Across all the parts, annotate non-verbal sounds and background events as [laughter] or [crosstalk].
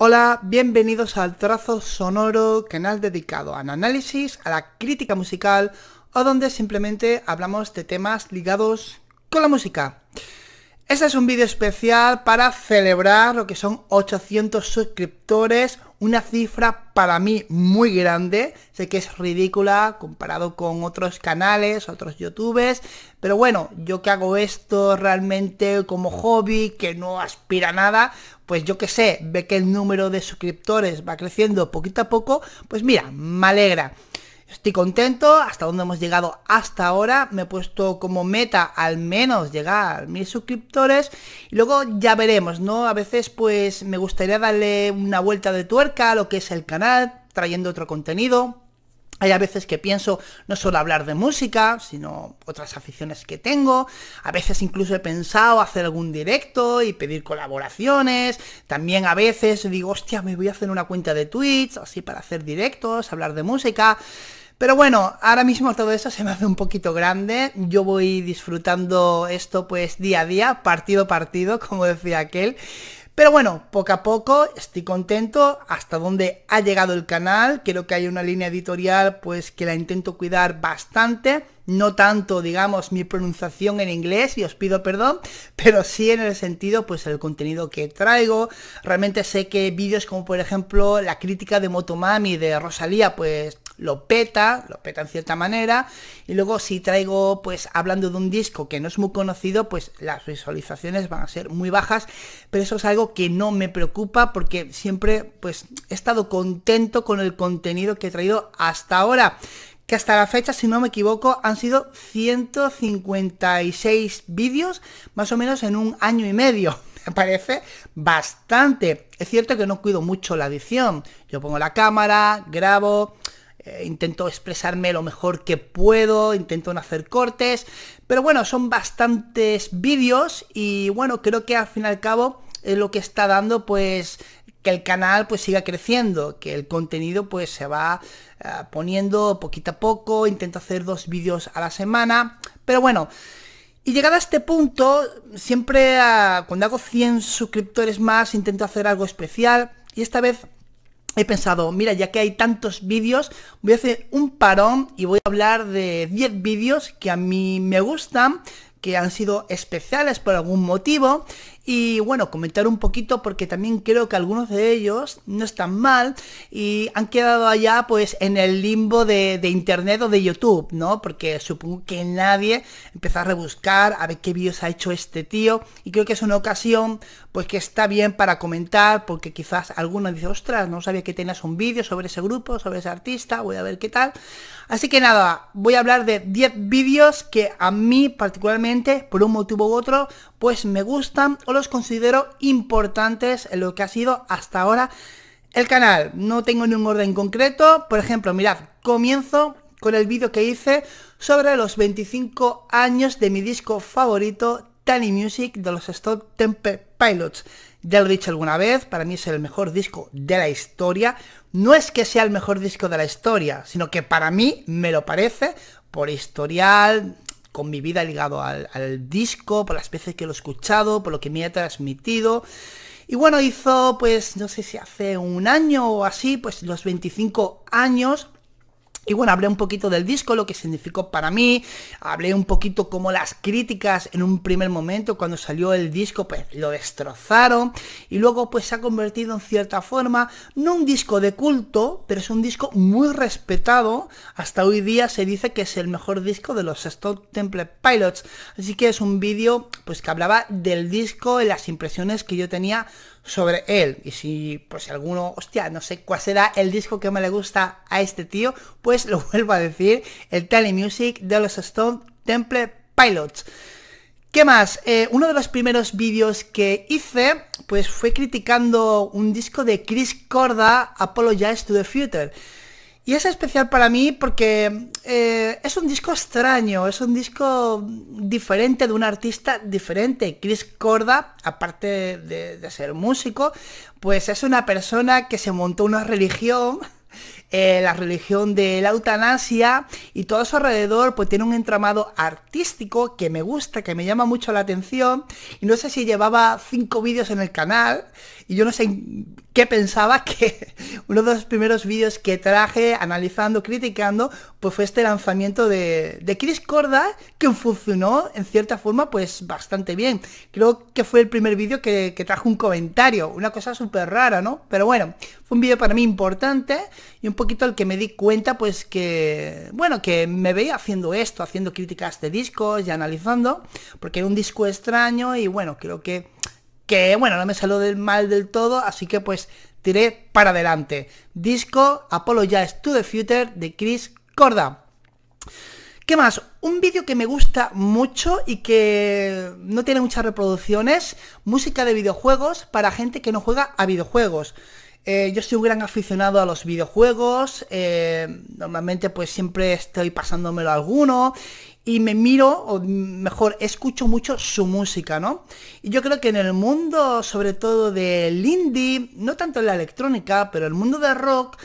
Hola, bienvenidos al Trazo Sonoro, canal dedicado al análisis, a la crítica musical o donde simplemente hablamos de temas ligados con la música. Este es un vídeo especial para celebrar lo que son 800 suscriptores una cifra para mí muy grande, sé que es ridícula comparado con otros canales, otros youtubers, pero bueno, yo que hago esto realmente como hobby, que no aspira a nada, pues yo que sé, ve que el número de suscriptores va creciendo poquito a poco, pues mira, me alegra. Estoy contento hasta donde hemos llegado hasta ahora. Me he puesto como meta al menos llegar a mil suscriptores. Y luego ya veremos, ¿no? A veces pues me gustaría darle una vuelta de tuerca a lo que es el canal, trayendo otro contenido. Hay a veces que pienso no solo hablar de música, sino otras aficiones que tengo. A veces incluso he pensado hacer algún directo y pedir colaboraciones. También a veces digo, hostia, me voy a hacer una cuenta de Twitch, así para hacer directos, hablar de música. Pero bueno, ahora mismo todo eso se me hace un poquito grande. Yo voy disfrutando esto pues día a día, partido a partido, [laughs] como decía aquel. Pero bueno, poco a poco estoy contento hasta donde ha llegado el canal. Creo que hay una línea editorial pues que la intento cuidar bastante no tanto, digamos, mi pronunciación en inglés, y os pido perdón, pero sí en el sentido, pues, el contenido que traigo. Realmente sé que vídeos como, por ejemplo, la crítica de Motomami de Rosalía, pues, lo peta, lo peta en cierta manera, y luego si traigo, pues, hablando de un disco que no es muy conocido, pues, las visualizaciones van a ser muy bajas, pero eso es algo que no me preocupa porque siempre, pues, he estado contento con el contenido que he traído hasta ahora que hasta la fecha, si no me equivoco, han sido 156 vídeos, más o menos en un año y medio. [laughs] Me parece bastante. Es cierto que no cuido mucho la edición. Yo pongo la cámara, grabo, eh, intento expresarme lo mejor que puedo, intento no hacer cortes. Pero bueno, son bastantes vídeos y bueno, creo que al fin y al cabo es lo que está dando pues que el canal pues siga creciendo, que el contenido pues se va eh, poniendo poquito a poco, intento hacer dos vídeos a la semana, pero bueno, y llegada a este punto, siempre eh, cuando hago 100 suscriptores más intento hacer algo especial y esta vez he pensado, mira, ya que hay tantos vídeos, voy a hacer un parón y voy a hablar de 10 vídeos que a mí me gustan, que han sido especiales por algún motivo y bueno, comentar un poquito porque también creo que algunos de ellos no están mal y han quedado allá pues en el limbo de, internet o de YouTube, ¿no? Porque supongo que nadie empezó a rebuscar a ver qué vídeos ha hecho este tío y creo que es una ocasión pues que está bien para comentar porque quizás alguno dice, ostras, no sabía que tenías un vídeo sobre ese grupo, sobre ese artista, voy a ver qué tal. Así que nada, voy a hablar de 10 vídeos que a mí particularmente, por un motivo u otro, pues me gustan o los considero importantes en lo que ha sido hasta ahora el canal. No tengo ningún orden concreto, por ejemplo, mirad, comienzo con el vídeo que hice sobre los 25 años de mi disco favorito, Tiny Music, de los Stop Temple Pilots. Ya lo he dicho alguna vez, para mí es el mejor disco de la historia. No es que sea el mejor disco de la historia, sino que para mí me lo parece por historial, con mi vida ligado al, disco, por las veces que lo he escuchado, por lo que me ha transmitido. Y bueno, hizo pues, no sé si hace un año o así, pues los 25 años y bueno, hablé un poquito del disco, lo que significó para mí, hablé un poquito como las críticas en un primer momento cuando salió el disco, pues lo destrozaron y luego pues se ha convertido en cierta forma, no un disco de culto, pero es un disco muy respetado, hasta hoy día se dice que es el mejor disco de los Stone Temple Pilots, así que es un vídeo pues que hablaba del disco y las impresiones que yo tenía sobre él. Y si pues alguno, hostia, no sé cuál será el disco que me le gusta a este tío, pues lo [laughs] vuelvo a decir, el Tele Music de los Stone Temple Pilots. ¿Qué más? Eh, uno de los primeros vídeos que hice, pues fue criticando un disco de Chris Corda, Apologize to the Future. Y es especial para mí porque eh, es un disco extraño, es un disco diferente de un artista diferente. Chris Corda, aparte de ser músico, pues es una persona que se montó una religión eh, la religión de la eutanasia y todo eso alrededor pues tiene un entramado artístico que me gusta, que me llama mucho la atención y no sé si llevaba cinco vídeos en el canal y yo no sé qué pensaba [laughs] que uno de los primeros vídeos que traje analizando, criticando pues fue este lanzamiento de, de Chris Corda que funcionó en cierta forma pues bastante bien. Creo que fue el primer vídeo que, que trajo un comentario, una cosa súper rara, ¿no? Pero bueno, fue un vídeo para mí importante y un poquito al que me di cuenta, pues que, bueno, que me veía haciendo esto, haciendo críticas de discos y analizando, porque era un disco extraño y bueno, creo que, que bueno, no me salió del mal del todo, así que pues tiré para adelante. Disco Apollo Jazz to the Future de Chris Corda. ¿Qué más? Un vídeo que me gusta mucho y que no tiene muchas reproducciones, música de videojuegos para gente que no juega a videojuegos. Eh, yo soy un gran aficionado a los videojuegos, eh, normalmente pues siempre estoy pasándomelo alguno y me miro, o mejor, escucho mucho su música, ¿no? Y yo creo que en el mundo, sobre todo del indie, no tanto la electrónica, pero el mundo del rock,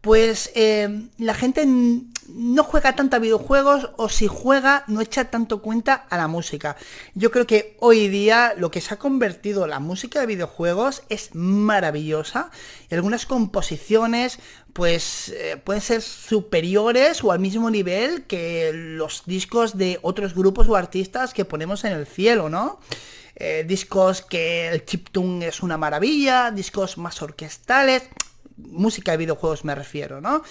pues eh, la gente no juega tanto a videojuegos o si juega no echa tanto cuenta a la música. Yo creo que hoy día lo que se ha convertido la música de videojuegos es maravillosa y algunas composiciones pues eh, pueden ser superiores o al mismo nivel que los discos de otros grupos o artistas que ponemos en el cielo, ¿no? Eh, discos que el chiptune es una maravilla, discos más orquestales, música de videojuegos me refiero, ¿no?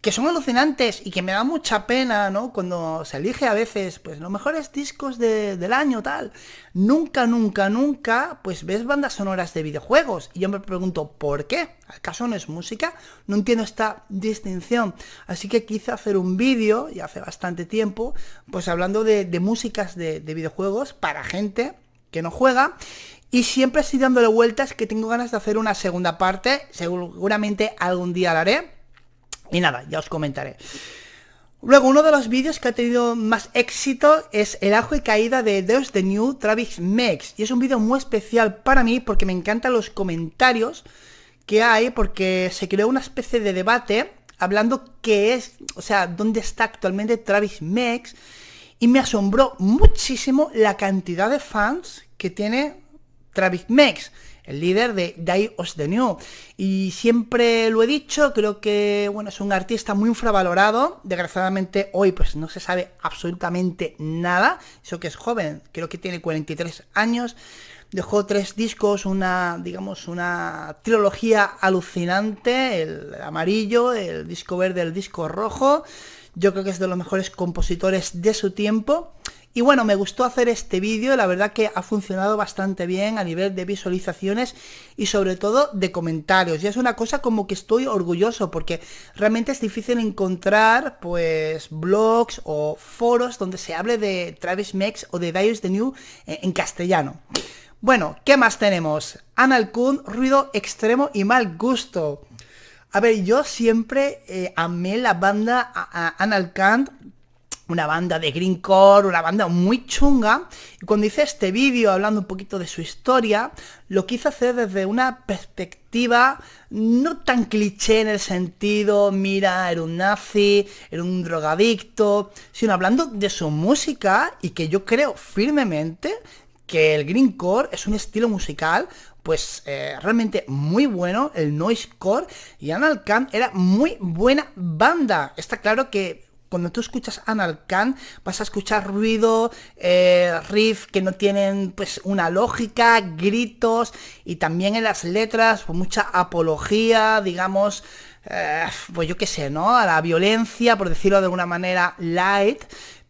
que son alucinantes y que me da mucha pena, ¿no? Cuando se elige a veces, pues los mejores discos del año, tal. Nunca, nunca, nunca, pues ves bandas sonoras de videojuegos. Y yo me pregunto, ¿por qué? ¿Acaso no es música? No entiendo esta distinción. Así que quise hacer un vídeo, ya hace bastante tiempo, pues hablando de, músicas de, de videojuegos para gente que no juega y siempre estoy dándole vueltas que tengo ganas de hacer una segunda parte. Seguramente algún día la haré. Y nada, ya os comentaré. Luego, uno de los vídeos que ha tenido más éxito es el ajo y caída de Deus the New Travis Mex. Y es un vídeo muy especial para mí porque me encantan los comentarios que hay porque se creó una especie de debate hablando qué es, o sea, dónde está actualmente Travis Mex. Y me asombró muchísimo la cantidad de fans que tiene Travis Mex el líder de Die of the New. Y siempre lo he dicho, creo que bueno, es un artista muy infravalorado. Desgraciadamente hoy pues no se sabe absolutamente nada. Eso que es joven, creo que tiene 43 años. Dejó tres discos, una, digamos, una trilogía alucinante, el amarillo, el disco verde, el disco rojo. Yo creo que es de los mejores compositores de su tiempo. Y bueno, me gustó hacer este vídeo, la verdad que ha funcionado bastante bien a nivel de visualizaciones y sobre todo de comentarios. Y es una cosa como que estoy orgulloso porque realmente es difícil encontrar pues blogs o foros donde se hable de Travis Mex o de Dios the New en castellano. Bueno, ¿qué más tenemos? Anal ruido extremo y mal gusto. A ver, yo siempre eh, amé la banda Analcant, una banda de greencore, una banda muy chunga. Y cuando hice este vídeo hablando un poquito de su historia, lo quise hacer desde una perspectiva no tan cliché en el sentido, mira, era un nazi, era un drogadicto, sino hablando de su música y que yo creo firmemente que el greencore es un estilo musical pues eh, realmente muy bueno, el noise core, y Anal Khan era muy buena banda. Está claro que cuando tú escuchas Anal Khan vas a escuchar ruido, eh, riff que no tienen pues una lógica, gritos y también en las letras pues, mucha apología, digamos, eh, pues yo qué sé, ¿no? A la violencia, por decirlo de alguna manera, light.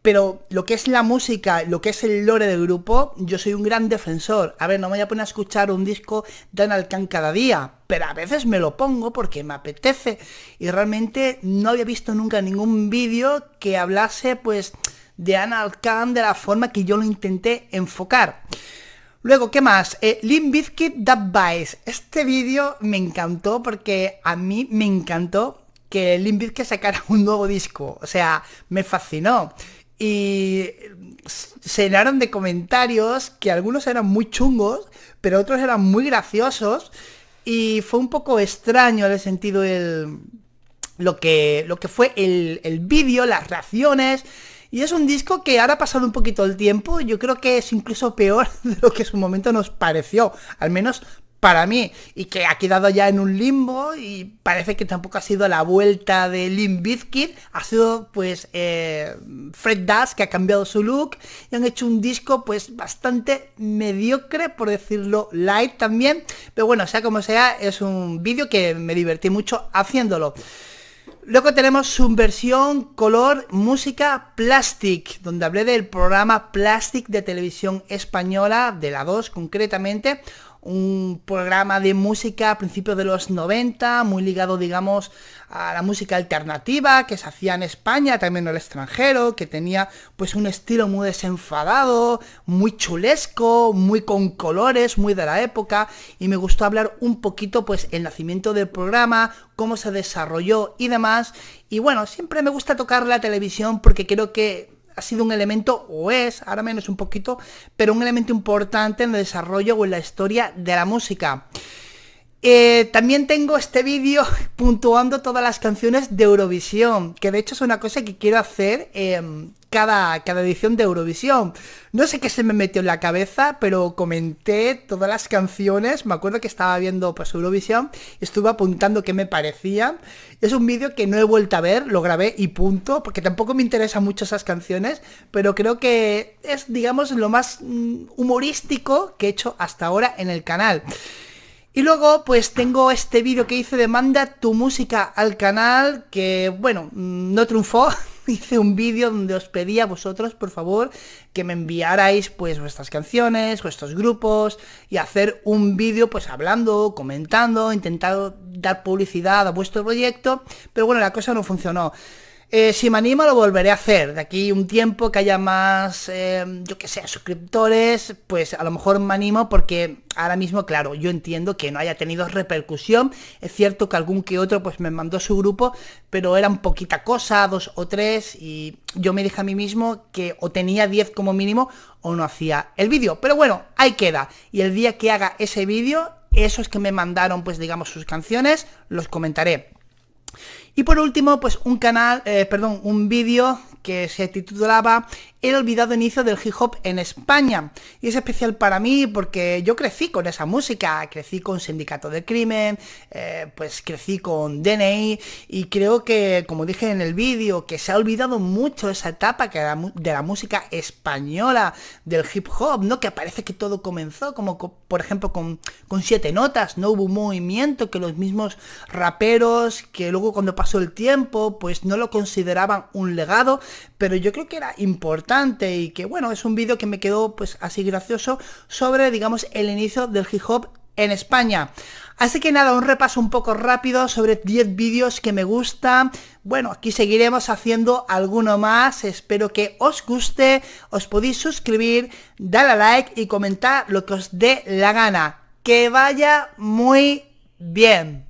Pero lo que es la música, lo que es el lore del grupo, yo soy un gran defensor. A ver, no me voy a poner a escuchar un disco de Khan cada día, pero a veces me lo pongo porque me apetece. Y realmente no había visto nunca ningún vídeo que hablase pues de Khan de la forma que yo lo intenté enfocar. Luego, ¿qué más? Eh, Lim Bizkit That Este vídeo me encantó porque a mí me encantó que Limp Bizkit sacara un nuevo disco. O sea, me fascinó y se llenaron de comentarios que algunos eran muy chungos, pero otros eran muy graciosos y fue un poco extraño en el sentido el lo que, lo que fue el, el vídeo, las reacciones. Y es un disco que ahora ha pasado un poquito el tiempo, yo creo que es incluso peor [laughs] de lo que en su momento nos pareció, al menos para mí y que ha quedado ya en un limbo y parece que tampoco ha sido la vuelta de Lim Bizkit, ha sido pues eh, Fred Dash que ha cambiado su look y han hecho un disco pues bastante mediocre por decirlo light también, pero bueno, sea como sea es un vídeo que me divertí mucho haciéndolo. Luego tenemos su versión Color, Música, Plastic, donde hablé del programa Plastic de televisión española, de la 2 concretamente, un programa de música a principios de los 90, muy ligado, digamos, a la música alternativa que se hacía en España, también en el extranjero, que tenía pues un estilo muy desenfadado, muy chulesco, muy con colores, muy de la época, y me gustó hablar un poquito pues el nacimiento del programa, cómo se desarrolló y demás, y bueno, siempre me gusta tocar la televisión porque creo que ha sido un elemento, o es, ahora menos un poquito, pero un elemento importante en el desarrollo o en la historia de la música. Eh, también tengo este vídeo [laughs] puntuando todas las canciones de Eurovisión, que de hecho es una cosa que quiero hacer em, cada, edición de Eurovisión. No sé qué se me metió en la cabeza, pero comenté todas las canciones. Me acuerdo que estaba viendo pues, Eurovisión estuve apuntando qué me parecía Es un vídeo que no he vuelto a ver, lo grabé y punto, porque tampoco me interesan mucho esas canciones, pero creo que es, digamos, lo más mm, humorístico que he hecho hasta ahora en el canal. Y luego pues tengo este vídeo que hice de manda tu música al canal que bueno, mm, no triunfó, [laughs] [laughs] hice un vídeo donde os pedí a vosotros, por favor, que me enviarais pues vuestras canciones, vuestros grupos y hacer un vídeo pues hablando, comentando, intentando dar publicidad a vuestro proyecto, pero bueno, la cosa no funcionó. Eh, si me animo lo volveré a hacer. De aquí un tiempo que haya más, eh, yo que sé, suscriptores, pues a lo mejor me animo porque ahora mismo, claro, yo entiendo que no haya tenido repercusión. Es cierto que algún que otro pues me mandó su grupo, pero eran poquita cosa, dos o tres, y yo me dije a mí mismo que o tenía 10 como mínimo o no hacía el vídeo. Pero bueno, ahí queda. Y el día que haga ese vídeo, esos que me mandaron pues digamos sus canciones, los comentaré. Y por último, pues un canal, eh, perdón, un vídeo que se titulaba El olvidado inicio del hip hop en España. Y es especial para mí porque yo crecí con esa música, crecí con Sindicato de Crimen, eh, pues crecí con DNI y creo que, como dije en el vídeo, que se ha olvidado mucho esa etapa que de la música española, del hip hop, ¿no? Que parece que todo comenzó, como por ejemplo con, con siete notas, no hubo un movimiento que los mismos raperos, que luego cuando pasó el tiempo, pues no lo consideraban un legado pero yo creo que era importante y que bueno, es un vídeo que me quedó pues así gracioso sobre, digamos, el inicio del hip hop en España. Así que nada, un repaso un poco rápido sobre 10 vídeos que me gustan. Bueno, aquí seguiremos haciendo alguno más. Espero que os guste. Os podéis suscribir, darle a like y comentar lo que os dé la gana. Que vaya muy bien.